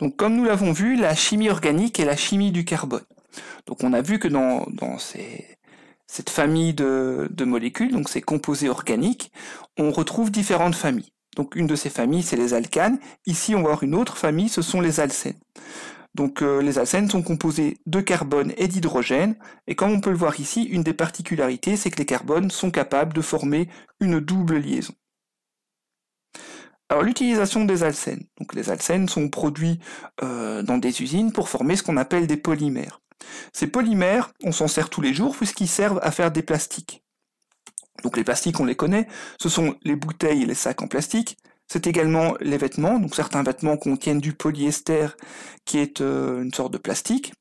Donc comme nous l'avons vu, la chimie organique est la chimie du carbone. Donc on a vu que dans, dans cette famille de, de, molécules, donc ces composés organiques, on retrouve différentes familles. Donc une de ces familles, c'est les alcanes. Ici, on va avoir une autre famille, ce sont les alcènes. Donc euh, les alcènes sont composés de carbone et d'hydrogène. Et comme on peut le voir ici, une des particularités, c'est que les carbones sont capables de former une double liaison. Alors l'utilisation des alcènes les alcènes, sont produits euh, dans des usines pour former ce qu'on appelle des polymères. Ces polymères, on s'en sert tous les jours puisqu'ils servent à faire des plastiques. Donc les plastiques, on les connaît, ce sont les bouteilles et les sacs en plastique, c'est également les vêtements, donc certains vêtements contiennent du polyester qui est euh, une sorte de plastique.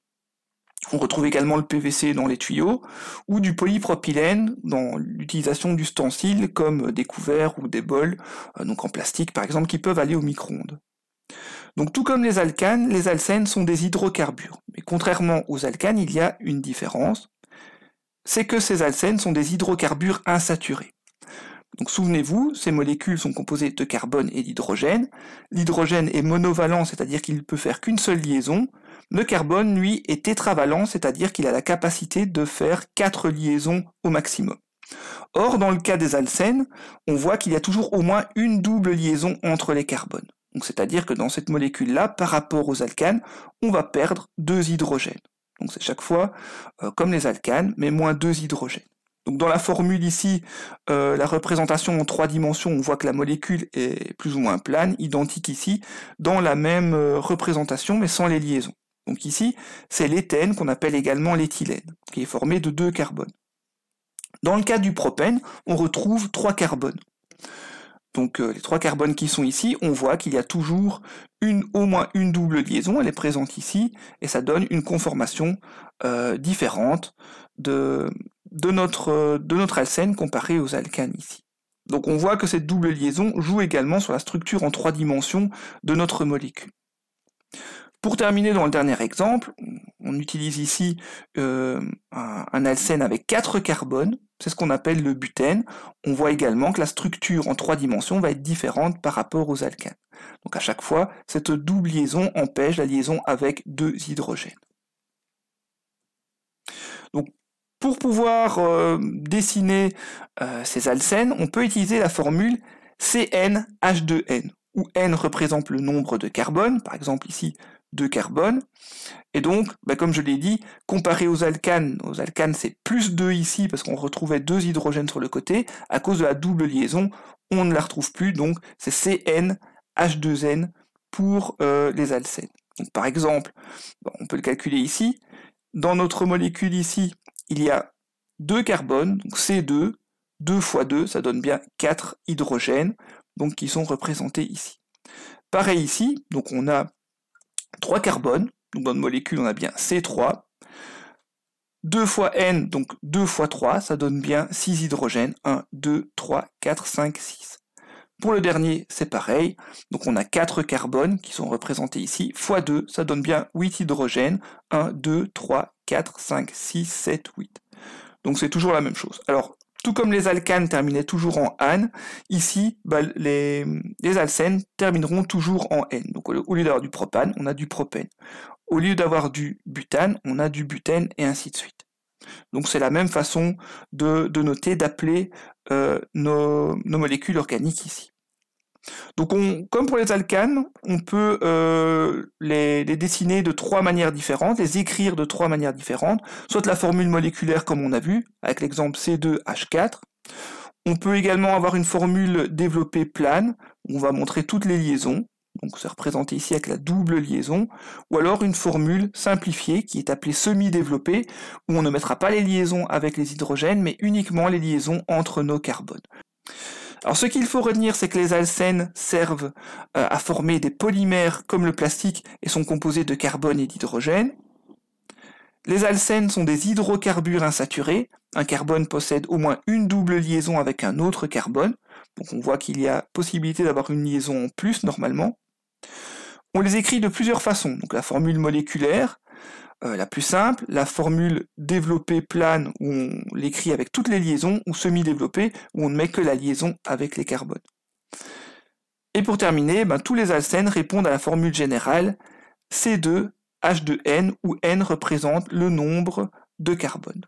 On retrouve également le PVC dans les tuyaux ou du polypropylène dans l'utilisation stencil comme des couverts ou des bols, euh, donc en plastique par exemple, qui peuvent aller au micro-ondes. Donc tout comme les alcanes, les alcènes sont des hydrocarbures. Mais contrairement aux alcanes, il y a une différence, c'est que ces alcènes sont des hydrocarbures insaturés. Donc souvenez-vous, ces molécules sont composées de carbone et d'hydrogène. L'hydrogène est monovalent, c'est-à-dire qu'il ne peut faire qu'une seule liaison. Le carbone, lui, est tétravalent, c'est-à-dire qu'il a la capacité de faire quatre liaisons au maximum. Or, dans le cas des alcènes, on voit qu'il y a toujours au moins une double liaison entre les carbones. Donc c'est-à-dire que dans cette molécule-là, par rapport aux alcanes, on va perdre deux hydrogènes. Donc c'est chaque fois euh, comme les alcanes, mais moins deux hydrogènes. Donc dans la formule ici, euh, la représentation en trois dimensions, on voit que la molécule est plus ou moins plane, identique ici, dans la même euh, représentation, mais sans les liaisons. Donc ici, c'est l'éthène qu'on appelle également l'éthylène, qui est formé de deux carbones. Dans le cas du propène, on retrouve trois carbones donc euh, les trois carbones qui sont ici, on voit qu'il y a toujours une, au moins une double liaison, elle est présente ici, et ça donne une conformation euh, différente de, de, notre, de notre alcène comparée aux alcanes ici. Donc on voit que cette double liaison joue également sur la structure en trois dimensions de notre molécule. Pour terminer dans le dernier exemple, on utilise ici euh, un, alcène avec 4 carbones, c'est ce qu'on appelle le butène. On voit également que la structure en trois dimensions va être différente par rapport aux alcanes. Donc à chaque fois, cette double liaison empêche la liaison avec deux hydrogènes. Donc pour pouvoir euh, dessiner euh, ces alcènes, on peut utiliser la formule CnH2n, où n représente le nombre de carbones, par exemple ici de carbone. Et donc, bah, comme je l'ai dit, comparé aux alcanes, aux alcanes c'est plus 2 ici parce qu'on retrouvait deux hydrogènes sur le côté, à cause de la double liaison, on ne la retrouve plus, donc c'est CnH2n pour euh, les alcènes. par exemple, on peut le calculer ici, dans notre molécule ici, il y a deux carbones, donc C2, 2 fois 2, ça donne bien 4 hydrogènes, donc qui sont représentés ici. Pareil ici, donc on a 3 carbones, donc dans une molécule on a bien C3, 2 fois N, donc 2 fois 3, ça donne bien 6 hydrogènes, 1, 2, 3, 4, 5, 6. Pour le dernier, c'est pareil, donc on a 4 carbones qui sont représentés ici, fois 2, ça donne bien 8 hydrogènes, 1, 2, 3, 4, 5, 6, 7, 8. Donc c'est toujours la même chose. Alors, tout comme les alcanes terminaient toujours en an, ici, bah, les, alcènes termineront toujours en n. Donc au lieu d'avoir du propane, on a du propène. Au lieu d'avoir du butane, on a du butène et ainsi de suite. Donc c'est la même façon de, noter, d'appeler euh, nos molécules organiques ici. Donc, comme pour les alcanes, on peut euh, les, les, dessiner de trois manières différentes, les écrire de trois manières différentes, soit la formule moléculaire comme on a vu, avec l'exemple C2H4. On peut également avoir une formule développée plane, où on va montrer toutes les liaisons, donc c'est représenté ici avec la double liaison, ou alors une formule simplifiée qui est appelée semi-développée, où on ne mettra pas les liaisons avec les hydrogènes, mais uniquement les liaisons entre nos carbones ce qu'il faut retenir, c'est que les alcènes servent euh, à former des polymères comme le plastique et sont composés de carbone et d'hydrogène. Les alcènes sont des hydrocarbures insaturés. Un carbone possède au moins une double liaison avec un autre carbone. Donc on voit qu'il y a possibilité d'avoir une liaison en plus normalement. On les écrit de plusieurs façons. Donc la formule moléculaire, euh, la plus simple, la formule développée plane où on l'écrit avec toutes les liaisons, ou semi-développée où on ne met que la liaison avec les carbones. Et pour terminer, ben, tous les alcènes répondent à la formule générale C2H2N où N représente le nombre de carbones.